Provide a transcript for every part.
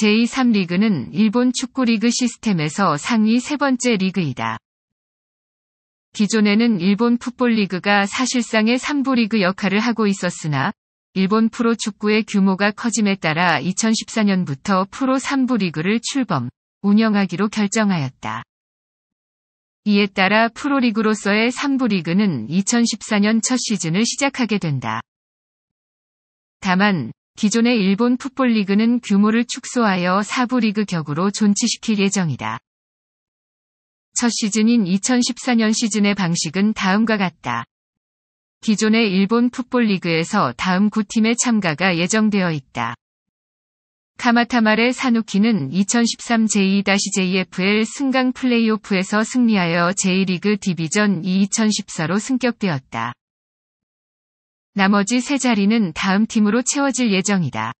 제2-3리그는 일본 축구리그 시스템에서 상위 세 번째 리그이다. 기존에는 일본 풋볼리그가 사실상의 3부 리그 역할을 하고 있었으나 일본 프로 축구의 규모가 커짐에 따라 2014년부터 프로 3부 리그를 출범, 운영하기로 결정하였다. 이에 따라 프로리그로서의 3부 리그는 2014년 첫 시즌을 시작하게 된다. 다만 기존의 일본 풋볼리그는 규모를 축소하여 4부 리그 격으로 존치시킬 예정이다. 첫 시즌인 2014년 시즌의 방식은 다음과 같다. 기존의 일본 풋볼리그에서 다음 9팀의 참가가 예정되어 있다. 카마타말레 사누키는 2013 제2-JFL 승강 플레이오프에서 승리하여 J리그 디비전 2014로 승격되었다. 나머지 세 자리는 다음 팀으로 채워질 예정이다.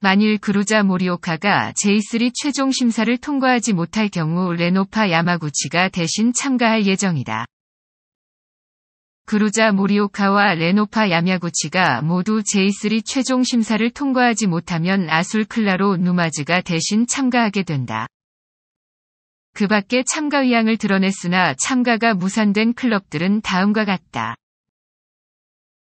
만일 그루자 모리오카가 J3 최종 심사를 통과하지 못할 경우 레노파 야마구치가 대신 참가할 예정이다. 그루자 모리오카와 레노파 야마구치가 모두 J3 최종 심사를 통과하지 못하면 아술 클라로 누마즈가 대신 참가하게 된다. 그 밖에 참가 의향을 드러냈으나 참가가 무산된 클럽들은 다음과 같다.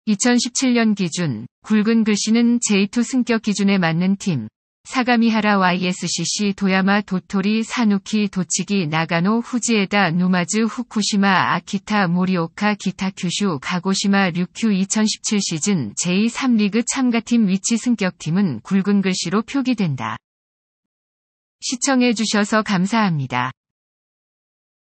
2017년 기준 굵은 글씨는 J2 승격 기준에 맞는 팀 사가미하라 YSCC 도야마 도토리 사누키 도치기 나가노 후지에다 누마즈 후쿠시마 아키타 모리오카 기타 큐슈 가고시마 류큐 2017 시즌 제3리그 참가팀 위치 승격팀은 굵은 글씨로 표기된다. 시청해주셔서 감사합니다.